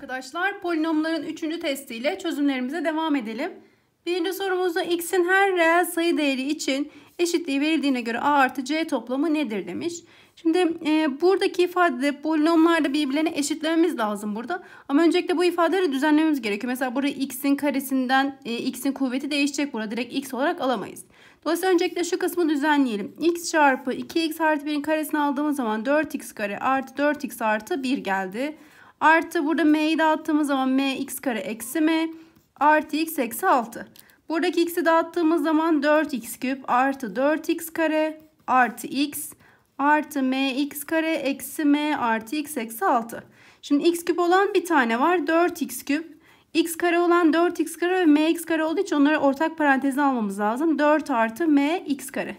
arkadaşlar polinomların 3. testiyle çözümlerimize devam edelim. Birinci sorumuzda x'in her reel sayı değeri için eşitliği verildiğine göre a artı c toplamı nedir demiş. Şimdi e, buradaki ifadede polinomlarda birbirlerini eşitlememiz lazım burada. Ama öncelikle bu ifadeleri düzenlememiz gerekiyor. Mesela burada x'in karesinden e, x'in kuvveti değişecek. Burada direkt x olarak alamayız. Dolayısıyla öncelikle şu kısmı düzenleyelim. x çarpı 2x artı 1'in karesini aldığımız zaman 4x kare artı 4x artı 1 geldi. Artı burada m'yi dağıttığımız zaman mx kare eksi m artı x eksi 6. Buradaki x'i dağıttığımız zaman 4x küp artı 4x kare artı x artı mx kare eksi m artı x eksi 6. Şimdi x küp olan bir tane var 4x küp. x kare olan 4x kare ve mx kare olduğu için onları ortak paranteze almamız lazım. 4 artı mx kare.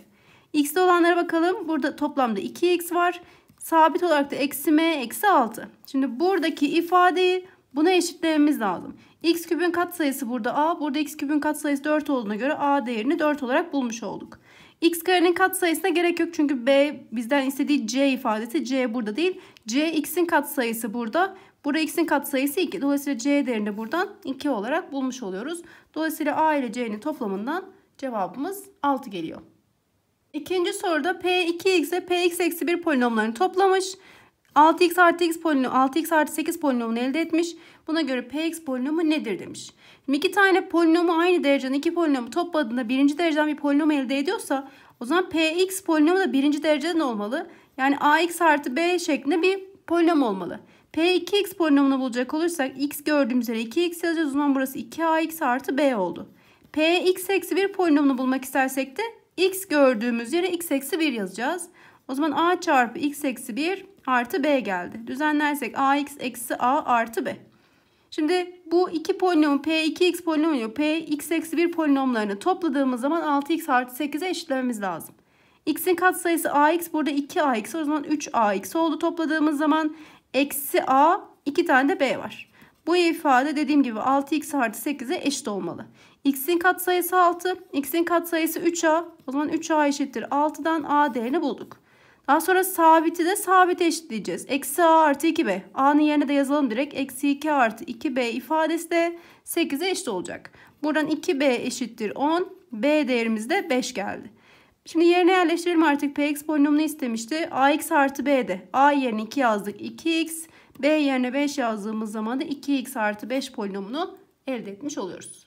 x'de olanlara bakalım. Burada toplamda 2x var. Sabit olarak da eksi m eksi 6. Şimdi buradaki ifadeyi buna eşitlememiz lazım. X küpün katsayısı burada a. Burada x küpün katsayısı 4 olduğuna göre a değerini 4 olarak bulmuş olduk. X karenin katsayısına gerek yok çünkü b bizden istediği c ifadesi c burada değil. c x'in katsayısı burada. Burada x'in katsayısı 2. Dolayısıyla c değerini buradan 2 olarak bulmuş oluyoruz. Dolayısıyla a ile c'nin toplamından cevabımız 6 geliyor. İkinci soruda P2x ile Px 1 polinomlarını toplamış. 6x artı x polinomu, 6x artı 8 polinomunu elde etmiş. Buna göre px polinomu nedir demiş. Şimdi iki tane polinomu aynı dereceden iki polinomu topladığında birinci dereceden bir polinom elde ediyorsa o zaman px polinomu da birinci dereceden olmalı. Yani ax artı b şeklinde bir polinom olmalı. p2x polinomunu bulacak olursak x gördüğümüz üzere 2x yazacağız. O zaman burası 2ax artı b oldu. px eksi 1 polinomunu bulmak istersek de x gördüğümüz yere x eksi 1 yazacağız. O zaman a çarpı x eksi 1 artı b geldi. Düzenlersek ax eksi a artı b. Şimdi bu iki polinomu p2x polinomu ile px eksi 1 polinomlarını topladığımız zaman 6x artı 8'e eşitlememiz lazım. x'in katsayısı ax burada 2ax o zaman 3ax oldu. Topladığımız zaman eksi a 2 tane de b var. Bu ifade dediğim gibi 6x artı 8'e eşit olmalı. X'in katsayısı 6. X'in katsayısı 3A. O zaman 3A eşittir 6'dan A değerini bulduk. Daha sonra sabiti de sabite eşitleyeceğiz. Eksi A artı 2B. A'nın yerine de yazalım direkt. Eksi 2 artı 2B ifadesi de 8'e eşit olacak. Buradan 2B eşittir 10. B değerimiz de 5 geldi. Şimdi yerine yerleştirelim artık. Px polinomunu istemişti. Ax artı B'de. A yerine 2 yazdık. 2x. B yerine 5 yazdığımız zaman da 2x artı 5 polinomunu elde etmiş oluyoruz.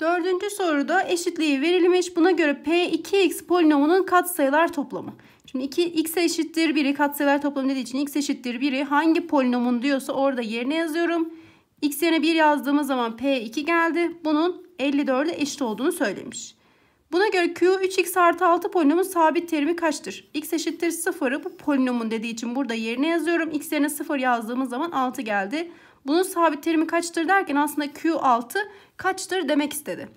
Dördüncü soruda eşitliği verilmiş. Buna göre P2x polinomunun katsayılar toplamı. Şimdi 2 x eşittir 1'i katsayılar toplamı dediği için x eşittir 1'i hangi polinomun diyorsa orada yerine yazıyorum. x yerine 1 yazdığımız zaman P2 geldi. Bunun 54'e eşit olduğunu söylemiş. Buna göre Q3x artı 6 polinomun sabit terimi kaçtır? x eşittir 0'ı bu polinomun dediği için burada yerine yazıyorum. x yerine 0 yazdığımız zaman 6 geldi. Bunun sabit terimi kaçtır derken aslında Q6 kaçtır demek istedi.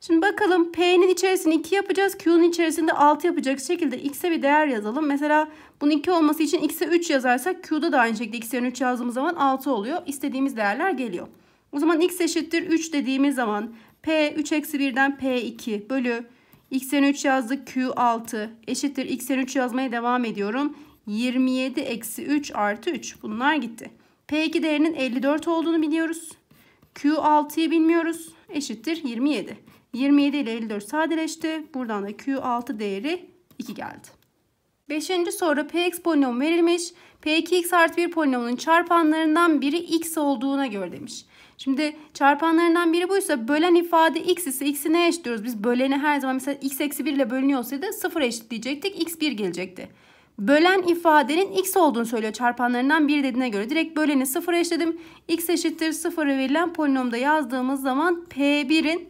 Şimdi bakalım P'nin içerisinde 2 yapacağız. Q'nun içerisinde 6 yapacak şekilde X'e bir değer yazalım. Mesela bunun 2 olması için X'e 3 yazarsak Q'da da aynı şekilde X'e 3 yazdığımız zaman 6 oluyor. İstediğimiz değerler geliyor. O zaman X eşittir 3 dediğimiz zaman P 3 eksi 1'den P2 bölü X'e 3 yazdık Q6 eşittir X'e 3 yazmaya devam ediyorum. 27 eksi 3 artı 3 bunlar gitti. P2 değerinin 54 olduğunu biliyoruz. Q6'yı bilmiyoruz. Eşittir 27. 27 ile 54 sadeleşti. Buradan da Q6 değeri 2 geldi. Beşinci soru Px polinom verilmiş. P2x artı 1 polinomunun çarpanlarından biri x olduğuna göre demiş. Şimdi çarpanlarından biri buysa bölen ifade x ise x'i ne eşitliyoruz? Biz böleni her zaman mesela x eksi 1 ile bölünüyorsaydı 0 eşitleyecektik. x 1 gelecekti. Bölen ifadenin x olduğunu söylüyor çarpanlarından biri dediğine göre. Direkt böleni sıfıra eşledim. x eşittir sıfırı verilen polinomda yazdığımız zaman p1'in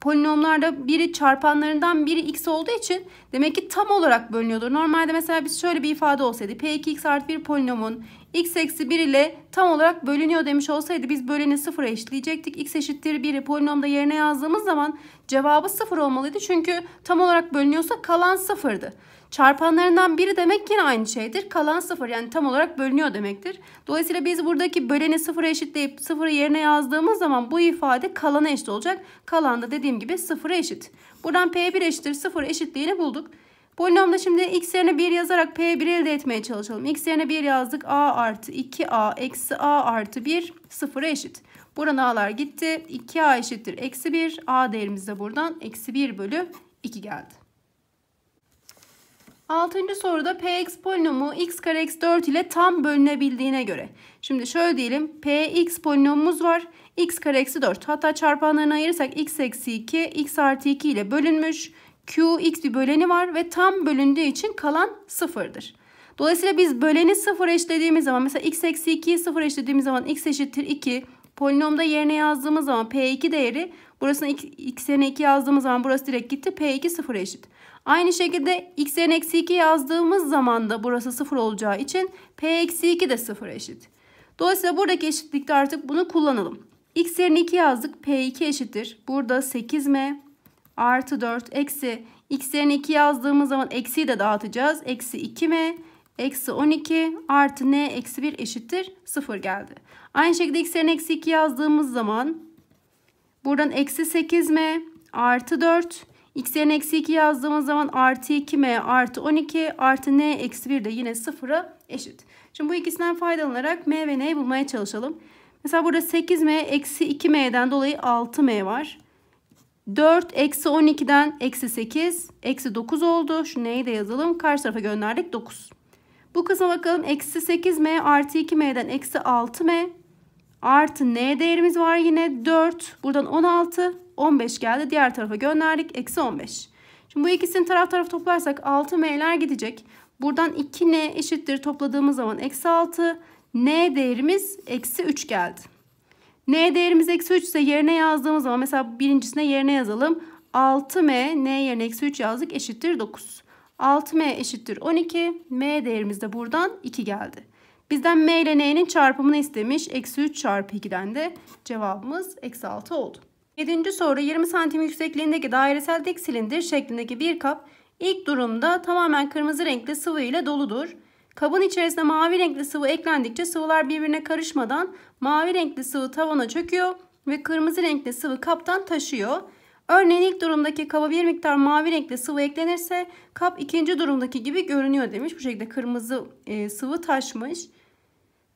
polinomlarda biri çarpanlarından biri x olduğu için demek ki tam olarak bölünüyordur. Normalde mesela biz şöyle bir ifade olsaydı p2x artı 1 polinomun x eksi 1 ile tam olarak bölünüyor demiş olsaydı biz böleni 0 eşitleyecektik. x eşittir 1'i polinomda yerine yazdığımız zaman cevabı 0 olmalıydı. Çünkü tam olarak bölünüyorsa kalan 0'dı. Çarpanlarından biri demek yine aynı şeydir. Kalan 0 yani tam olarak bölünüyor demektir. Dolayısıyla biz buradaki böleni 0 eşitleyip 0'ı yerine yazdığımız zaman bu ifade kalana eşit olacak. Kalan da dediğim gibi 0'a eşit. Buradan P1 eşittir 0 eşitliğini bulduk. Polinomda şimdi x yerine 1 yazarak p1 elde etmeye çalışalım. x yerine 1 yazdık. a artı 2a eksi a artı 1 sıfıra eşit. Buranın a'lar gitti. 2a eşittir eksi 1. a değerimiz de buradan eksi 1 bölü 2 geldi. Altıncı soruda px polinomu x kare x4 ile tam bölünebildiğine göre. Şimdi şöyle diyelim px polinomumuz var. x kare eksi 4 hatta çarpanlarını ayırırsak x eksi 2 x artı 2 ile bölünmüş. Qx bir böleni var ve tam bölündüğü için kalan sıfırdır. Dolayısıyla biz böleni sıfır eşlediğimiz zaman mesela x eksi 2'yi sıfır eşlediğimiz zaman x eşittir 2. Polinomda yerine yazdığımız zaman p2 değeri burasına x yerine 2 yazdığımız zaman burası direkt gitti. p2 sıfır eşit. Aynı şekilde x yerine eksi 2 yazdığımız zaman da burası sıfır olacağı için p eksi 2 de sıfır eşit. Dolayısıyla buradaki eşitlikte artık bunu kullanalım. x yerine 2 yazdık. p2 eşittir. Burada 8m artı 4 eksi x 2 yazdığımız zaman eksiyi de dağıtacağız. Eksi 2 m eksi 12 artı n eksi 1 eşittir 0 geldi. Aynı şekilde x eksi 2 yazdığımız zaman buradan eksi 8 m artı 4 x eksi 2 yazdığımız zaman artı 2 m artı 12 artı n eksi 1 de yine 0'a eşit. Şimdi bu ikisinden faydalanarak m ve n'yi bulmaya çalışalım. Mesela burada 8m eksi 2m'den dolayı 6m var. 4 eksi 12'den eksi 8 eksi 9 oldu. Şu neyi de yazalım. Karşı tarafa gönderdik 9. Bu kısma bakalım. Eksi 8m artı 2m'den eksi 6m artı n değerimiz var yine 4. Buradan 16 15 geldi. Diğer tarafa gönderdik. Eksi 15. Şimdi bu ikisini taraf taraf toplarsak 6m'ler gidecek. Buradan 2n eşittir topladığımız zaman eksi 6. n değerimiz eksi 3 geldi. N değerimiz eksi 3 ise yerine yazdığımız zaman mesela birincisine yerine yazalım. 6M N yerine eksi 3 yazdık eşittir 9. 6M eşittir 12. M değerimiz de buradan 2 geldi. Bizden M ile N'nin çarpımını istemiş. Eksi 3 çarpı 2'den de cevabımız eksi 6 oldu. 7. soru 20 santim yüksekliğindeki dairesel dik silindir şeklindeki bir kap ilk durumda tamamen kırmızı renkli sıvı ile doludur. Kabın içerisine mavi renkli sıvı eklendikçe sıvılar birbirine karışmadan mavi renkli sıvı tavana çöküyor ve kırmızı renkli sıvı kaptan taşıyor. Örneğin ilk durumdaki kaba bir miktar mavi renkli sıvı eklenirse kap ikinci durumdaki gibi görünüyor demiş. Bu şekilde kırmızı e, sıvı taşmış.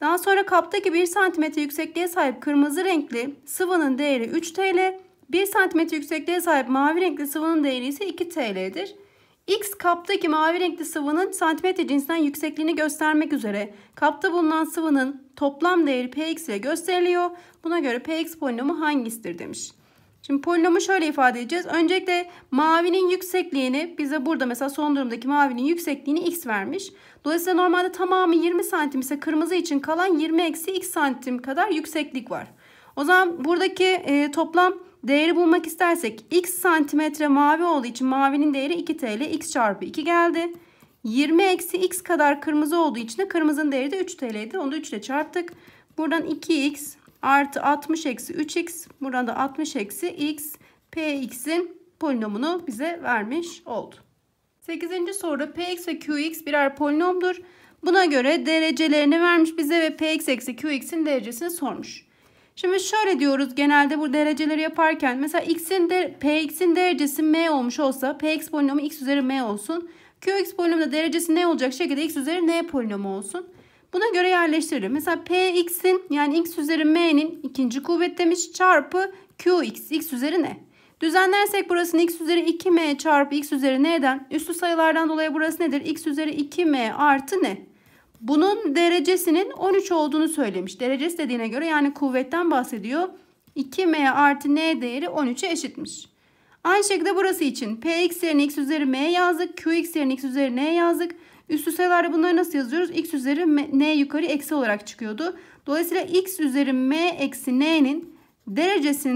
Daha sonra kaptaki 1 cm yüksekliğe sahip kırmızı renkli sıvının değeri 3 TL. 1 cm yüksekliğe sahip mavi renkli sıvının değeri ise 2 TL'dir. X kaptaki mavi renkli sıvının santimetre cinsinden yüksekliğini göstermek üzere kapta bulunan sıvının toplam değeri Px ile gösteriliyor. Buna göre Px polinomu hangisidir demiş. Şimdi polinomu şöyle ifade edeceğiz. Öncelikle mavinin yüksekliğini bize burada mesela son durumdaki mavinin yüksekliğini x vermiş. Dolayısıyla normalde tamamı 20 santim ise kırmızı için kalan 20 eksi x santim kadar yükseklik var. O zaman buradaki e, toplam Değeri bulmak istersek x santimetre mavi olduğu için mavinin değeri 2 TL x çarpı 2 geldi. 20 eksi x kadar kırmızı olduğu için de kırmızının değeri de 3 TL'ydi. Onu da 3 ile çarptık. Buradan 2x artı 60 eksi 3x. Buradan da 60 eksi x px'in polinomunu bize vermiş oldu. 8. soruda px ve qx birer polinomdur. Buna göre derecelerini vermiş bize ve px eksi qx'in derecesini sormuş. Şimdi şöyle diyoruz genelde bu dereceleri yaparken mesela x'in de px'in derecesi m olmuş olsa px polinomu x üzeri m olsun. qx polinomu da derecesi ne olacak şekilde x üzeri n polinomu olsun. Buna göre yerleştirelim. Mesela px'in yani x üzeri m'nin ikinci kuvvet demiş çarpı qx x üzeri n. Düzenlersek burasını x üzeri 2m çarpı x üzeri n'den üstü sayılardan dolayı burası nedir? x üzeri 2m artı n. Bunun derecesinin 13 olduğunu söylemiş. Derecesi dediğine göre yani kuvvetten bahsediyor. 2m artı n değeri 13'e eşitmiş. Aynı şekilde burası için px yerine x üzeri m yazdık. qx yerine x üzeri n yazdık. Üstü sayılarda bunları nasıl yazıyoruz? x üzeri m, n yukarı eksi olarak çıkıyordu. Dolayısıyla x üzeri m eksi n'nin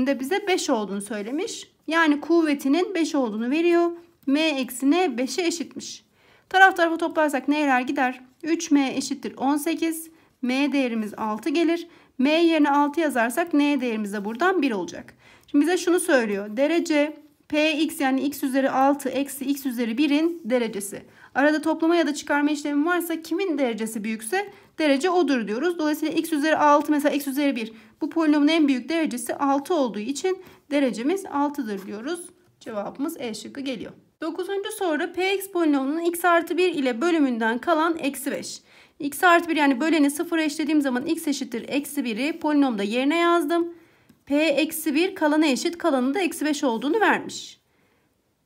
de bize 5 olduğunu söylemiş. Yani kuvvetinin 5 olduğunu veriyor. m eksi n 5'e eşitmiş. Taraf tarafa toplarsak neler gider? 3m eşittir 18. m değerimiz 6 gelir. m yerine 6 yazarsak n değerimiz de buradan 1 olacak. Şimdi bize şunu söylüyor. Derece px yani x üzeri 6 eksi x üzeri 1'in derecesi. Arada toplama ya da çıkarma işlemi varsa kimin derecesi büyükse derece odur diyoruz. Dolayısıyla x üzeri 6 mesela x üzeri 1 bu polinomun en büyük derecesi 6 olduğu için derecemiz 6'dır diyoruz. Cevabımız E şıkkı geliyor. Dokuzuncu soruda px polinomunun x artı 1 ile bölümünden kalan eksi 5. x artı 1 yani böleni sıfıra eşlediğim zaman x eşittir eksi 1'i polinomda yerine yazdım. p eksi 1 kalana eşit kalanın da eksi 5 olduğunu vermiş.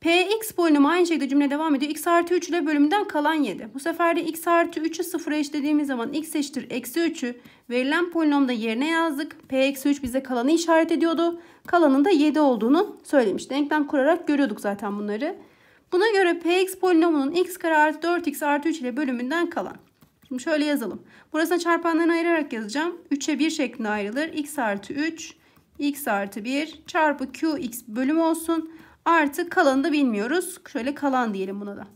px polinomu aynı şekilde cümle devam ediyor. x artı 3 ile bölümünden kalan 7. Bu sefer de x artı 3'ü sıfıra eşlediğimiz zaman x eşittir eksi 3'ü verilen polinomda yerine yazdık. p eksi 3 bize kalanı işaret ediyordu. Kalanın da 7 olduğunu söylemiş. Denklem kurarak görüyorduk zaten bunları. Buna göre px polinomunun x kare artı 4x artı 3 ile bölümünden kalan. Şimdi şöyle yazalım. Burasına çarpanlarını ayırarak yazacağım. 3'e 1 şeklinde ayrılır. x artı 3, x artı 1 çarpı qx bölüm olsun. Artı kalanı da bilmiyoruz. Şöyle kalan diyelim buna da.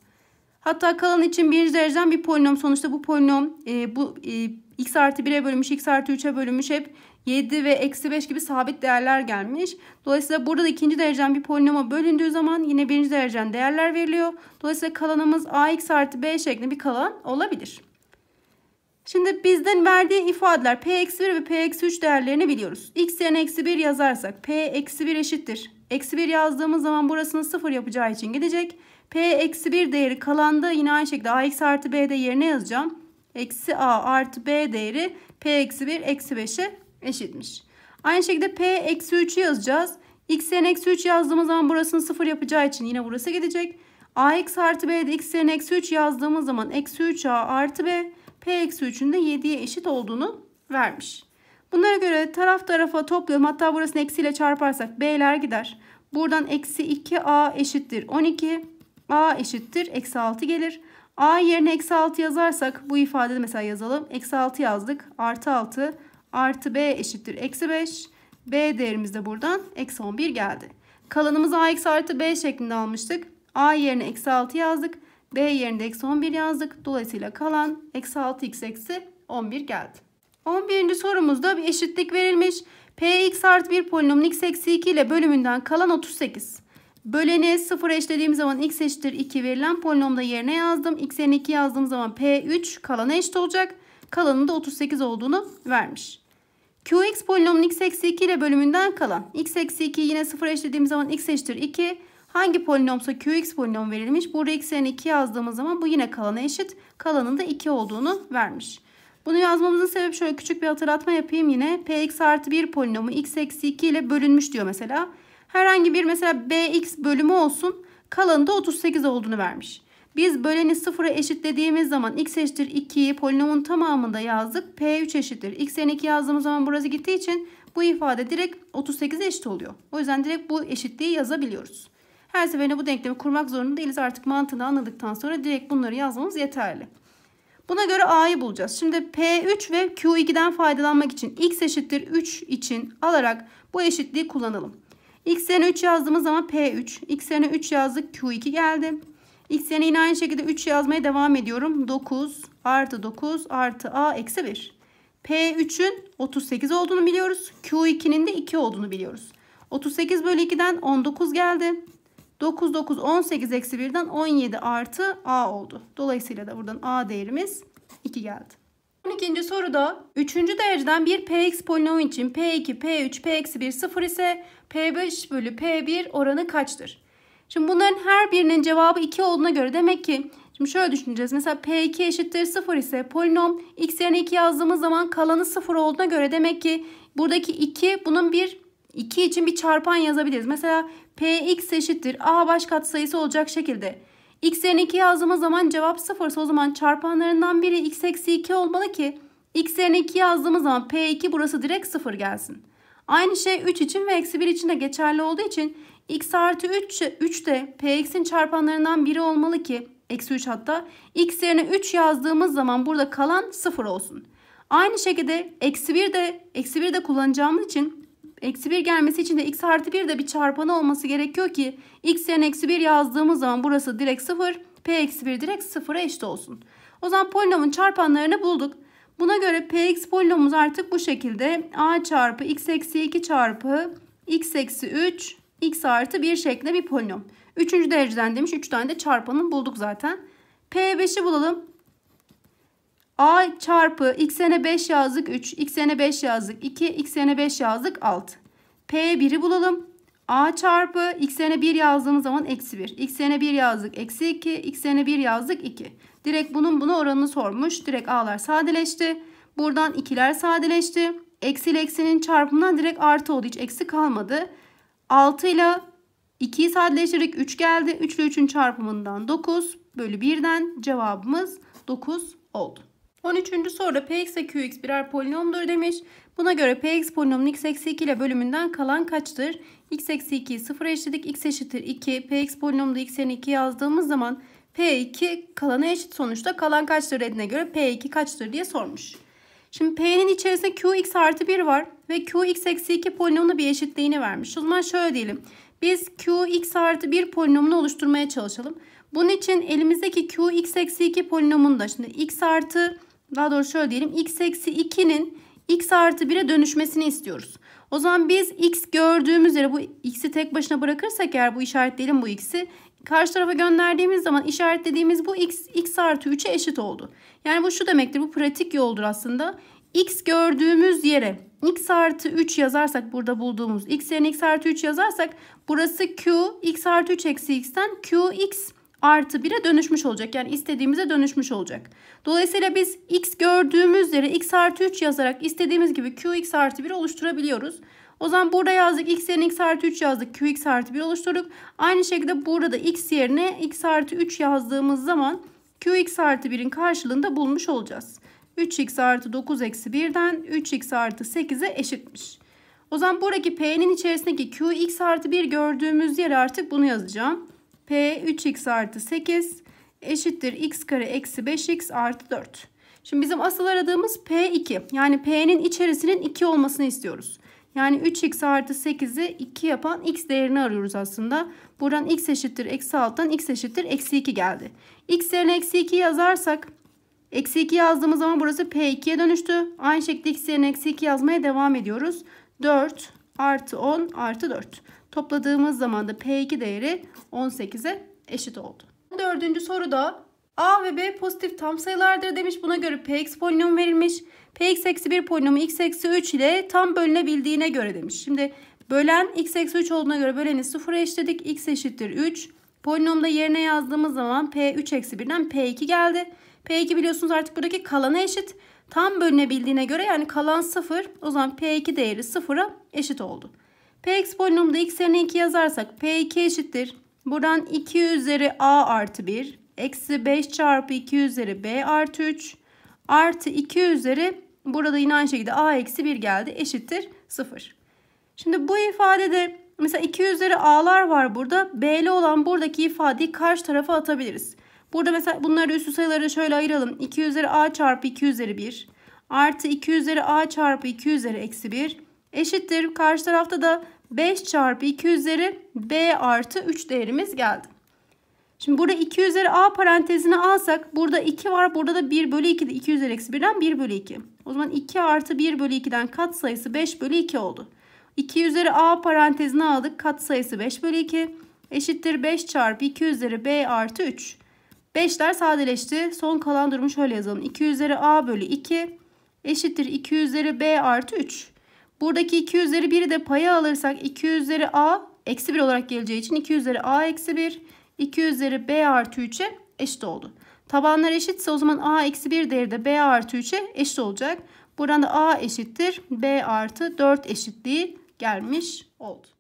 Hatta kalan için birinci dereceden bir polinom. Sonuçta bu polinom e, bu e, x artı 1'e bölünmüş, x artı 3'e bölünmüş hep 7 ve eksi 5 gibi sabit değerler gelmiş. Dolayısıyla burada da ikinci dereceden bir polinoma bölündüğü zaman yine birinci dereceden değerler veriliyor. Dolayısıyla kalanımız ax artı b şeklinde bir kalan olabilir. Şimdi bizden verdiği ifadeler p eksi 1 ve p eksi 3 değerlerini biliyoruz. x yerine eksi 1 yazarsak p eksi 1 eşittir. Eksi 1 yazdığımız zaman burasını 0 yapacağı için gidecek. P eksi 1 değeri kalanda yine aynı şekilde A eksi artı B'de yerine yazacağım. Eksi A artı B değeri P eksi 1 eksi 5'e eşitmiş. Aynı şekilde P eksi 3'ü yazacağız. X'en eksi 3 yazdığımız zaman burasını 0 yapacağı için yine burası gidecek. A eksi artı B'de X'en eksi 3 yazdığımız zaman eksi 3A artı B P eksi 3'ün de 7'ye eşit olduğunu vermiş. Bunlara göre taraf tarafa toplayalım. Hatta burasını eksiyle çarparsak B'ler gider. Buradan eksi 2A eşittir 12. A eşittir. Eksi 6 gelir. A yerine eksi 6 yazarsak bu ifadede mesela yazalım. Eksi 6 yazdık. Artı 6 artı B eşittir. Eksi 5. B değerimiz de buradan eksi 11 geldi. Kalanımız A eksi artı B şeklinde almıştık. A yerine eksi 6 yazdık. B yerine eksi 11 yazdık. Dolayısıyla kalan eksi 6 x eksi 11 geldi. 11. sorumuzda bir eşitlik verilmiş. Px x artı 1 polinomun x eksi 2 ile bölümünden kalan 38. Bölene sıfır eşlediğim zaman x eşittir 2 verilen polinomda yerine yazdım. x yerine 2 yazdığım zaman p3 kalana eşit olacak. Kalanın da 38 olduğunu vermiş. qx polinomun x eksi 2 ile bölümünden kalan. x eksi 2 yine sıfır eşlediğim zaman x eşittir 2. Hangi polinomsa qx polinom verilmiş. Burada x yerine 2 yazdığımız zaman bu yine kalana eşit. Kalanın da 2 olduğunu vermiş. Bunu yazmamızın sebebi şöyle küçük bir hatırlatma yapayım yine. px artı 1 polinomu x eksi 2 ile bölünmüş diyor mesela. Mesela. Herhangi bir mesela bx bölümü olsun. Kalanı da 38 olduğunu vermiş. Biz böleni sıfıra eşitlediğimiz zaman x eşittir 2'yi polinomun tamamında yazdık. p3 eşittir. x'en 2 yazdığımız zaman burası gittiği için bu ifade direkt 38'e eşit oluyor. O yüzden direkt bu eşitliği yazabiliyoruz. Her seferinde bu denklemi kurmak zorunda değiliz. Artık mantığını anladıktan sonra direkt bunları yazmamız yeterli. Buna göre a'yı bulacağız. Şimdi p3 ve q2'den faydalanmak için x eşittir 3 için alarak bu eşitliği kullanalım. X'ene 3 yazdığımız zaman P3. X'ene 3 yazdık. Q2 geldi. X'ene yine aynı şekilde 3 yazmaya devam ediyorum. 9 artı 9 artı A eksi 1. P3'ün 38 olduğunu biliyoruz. Q2'nin de 2 olduğunu biliyoruz. 38 bölü 2'den 19 geldi. 9, 9, 18 eksi 1'den 17 artı A oldu. Dolayısıyla da buradan A değerimiz 2 geldi. 12. soruda 3. dereceden bir px polinom için p2, p3, p-1 0 ise p5 bölü p1 oranı kaçtır? Şimdi bunların her birinin cevabı 2 olduğuna göre demek ki Şimdi şöyle düşüneceğiz. Mesela P2 eşittir 0 ise polinom x yerine 2 yazdığımız zaman kalanı 0 olduğuna göre demek ki buradaki 2 bunun bir 2 için bir çarpan yazabiliriz. Mesela Px eşittir a baş katsayısı olacak şekilde. X x'lerini 2 yazdığımız zaman cevap 0 o zaman çarpanlarından biri x eksi 2 olmalı ki x x'lerini 2 yazdığımız zaman p2 burası direkt 0 gelsin. Aynı şey 3 için ve eksi 1 için de geçerli olduğu için x artı 3, 3 de px'in çarpanlarından biri olmalı ki eksi 3 hatta x yerine 3 yazdığımız zaman burada kalan 0 olsun. Aynı şekilde eksi 1 de eksi 1 de kullanacağımız için eksi 1 gelmesi için de x artı 1 de bir çarpanı olması gerekiyor ki x yerine eksi 1 yazdığımız zaman burası direkt 0. p eksi 1 direkt 0'a eşit olsun. O zaman polinomun çarpanlarını bulduk. Buna göre px polinomumuz artık bu şekilde a çarpı x eksi 2 çarpı x eksi 3 x artı 1 şeklinde bir polinom. Üçüncü dereceden demiş 3 tane de çarpanını bulduk zaten. P5'i bulalım. A çarpı x'ene 5 yazdık 3, x'ene 5 yazdık 2, x'ene 5 yazdık 6. P1'i bulalım. A çarpı x'ene 1 yazdığımız zaman eksi 1. x'ene 1 yazdık eksi 2, x'ene 1 yazdık 2. Direkt bunun bunu oranını sormuş. Direkt a'lar sadeleşti. Buradan ikiler sadeleşti. Eksi ile eksinin çarpımından direkt artı oldu. Hiç eksi kalmadı. 6 ile 2'yi sadeleştirerek 3 geldi. 3 ile 3'ün çarpımından 9 bölü 1'den cevabımız 9 oldu. 13. soruda p px q x birer polinomdur demiş. Buna göre p x polinomun x eksi 2 ile bölümünden kalan kaçtır? x eksi 2'yi 0 eşitledik. x eşittir 2. P x polinomda x x'lerini 2 yazdığımız zaman p2 kalana eşit sonuçta kalan kaçtır dediğine göre p2 kaçtır diye sormuş. Şimdi p'nin içerisinde x artı 1 var ve q x eksi 2 polinomunu bir eşitliğini vermiş. O zaman şöyle diyelim. Biz q x artı 1 polinomunu oluşturmaya çalışalım. Bunun için elimizdeki q x eksi 2 polinomunda şimdi x artı daha doğrusu şöyle diyelim. X eksi 2'nin X artı 1'e dönüşmesini istiyoruz. O zaman biz X gördüğümüz yere bu X'i tek başına bırakırsak eğer bu işaretleyelim bu X'i. Karşı tarafa gönderdiğimiz zaman işaretlediğimiz bu X, X artı 3'e eşit oldu. Yani bu şu demektir. Bu pratik yoldur aslında. X gördüğümüz yere x artı 3 yazarsak burada bulduğumuz x yerine x artı 3 yazarsak burası q x artı 3 eksi x'ten qx artı 1'e dönüşmüş olacak. Yani istediğimize dönüşmüş olacak. Dolayısıyla biz x gördüğümüz yere x artı 3 yazarak istediğimiz gibi qx artı 1 oluşturabiliyoruz. O zaman burada yazdık x yerine x artı 3 yazdık qx artı 1 oluşturduk. Aynı şekilde burada da x yerine x artı 3 yazdığımız zaman qx artı 1'in karşılığında bulmuş olacağız. 3x artı 9 eksi 1'den 3x artı 8'e eşitmiş. O zaman buradaki p'nin içerisindeki qx artı 1 gördüğümüz yer artık bunu yazacağım. P 3x artı 8 eşittir x kare eksi 5x artı 4. Şimdi bizim asıl aradığımız P2. Yani P'nin içerisinin 2 olmasını istiyoruz. Yani 3x artı 8'i 2 yapan x değerini arıyoruz aslında. Buradan x eşittir eksi 6'dan x eşittir eksi 2 geldi. x yerine eksi 2 yazarsak eksi 2 yazdığımız zaman burası P2'ye dönüştü. Aynı şekilde x yerine eksi 2 yazmaya devam ediyoruz. 4 artı 10 artı 4. Topladığımız zaman da P2 değeri 18'e eşit oldu. Dördüncü soruda A ve B pozitif tam sayılardır demiş. Buna göre Px polinomu verilmiş. Px eksi 1 polinomu x eksi 3 ile tam bölünebildiğine göre demiş. Şimdi bölen x eksi 3 olduğuna göre böleni 0'a eşitledik. x eşittir 3. Polinomda yerine yazdığımız zaman P3 eksi 1'den P2 geldi. P2 biliyorsunuz artık buradaki kalana eşit. Tam bölünebildiğine göre yani kalan 0 o zaman P2 değeri 0'a eşit oldu. Px polinomda x yerine 2 yazarsak P2 eşittir. Buradan 2 üzeri A artı 1. Eksi 5 çarpı 2 üzeri B artı 3. Artı 2 üzeri burada yine aynı şekilde A eksi 1 geldi. Eşittir 0. Şimdi bu ifadede mesela 2 üzeri A'lar var burada. B'li olan buradaki ifadeyi karşı tarafa atabiliriz. Burada mesela bunları üstü sayıları şöyle ayıralım. 2 üzeri A çarpı 2 üzeri 1. Artı 2 üzeri A çarpı 2 üzeri eksi 1. Eşittir. Karşı tarafta da 5 çarpı 2 üzeri b artı 3 değerimiz geldi. Şimdi burada 2 üzeri a parantezine alsak burada 2 var. Burada da 1 bölü 2 de 2 üzeri eksi 1'den 1 bölü 2. O zaman 2 artı 1 bölü 2'den kat sayısı 5 bölü 2 oldu. 2 üzeri a parantezine aldık. Kat sayısı 5 bölü 2 eşittir 5 çarpı 2 üzeri b artı 3. 5'ler sadeleşti. Son kalan durumu şöyle yazalım. 2 üzeri a bölü 2 eşittir 2 üzeri b artı 3. Buradaki 2 üzeri 1'i de paya alırsak 2 üzeri a eksi 1 olarak geleceği için 2 üzeri a eksi 1 2 üzeri b artı 3'e eşit oldu. Tabanlar eşitse o zaman a eksi 1 değeri de b artı 3'e eşit olacak. Buradan da a eşittir b artı 4 eşitliği gelmiş oldu.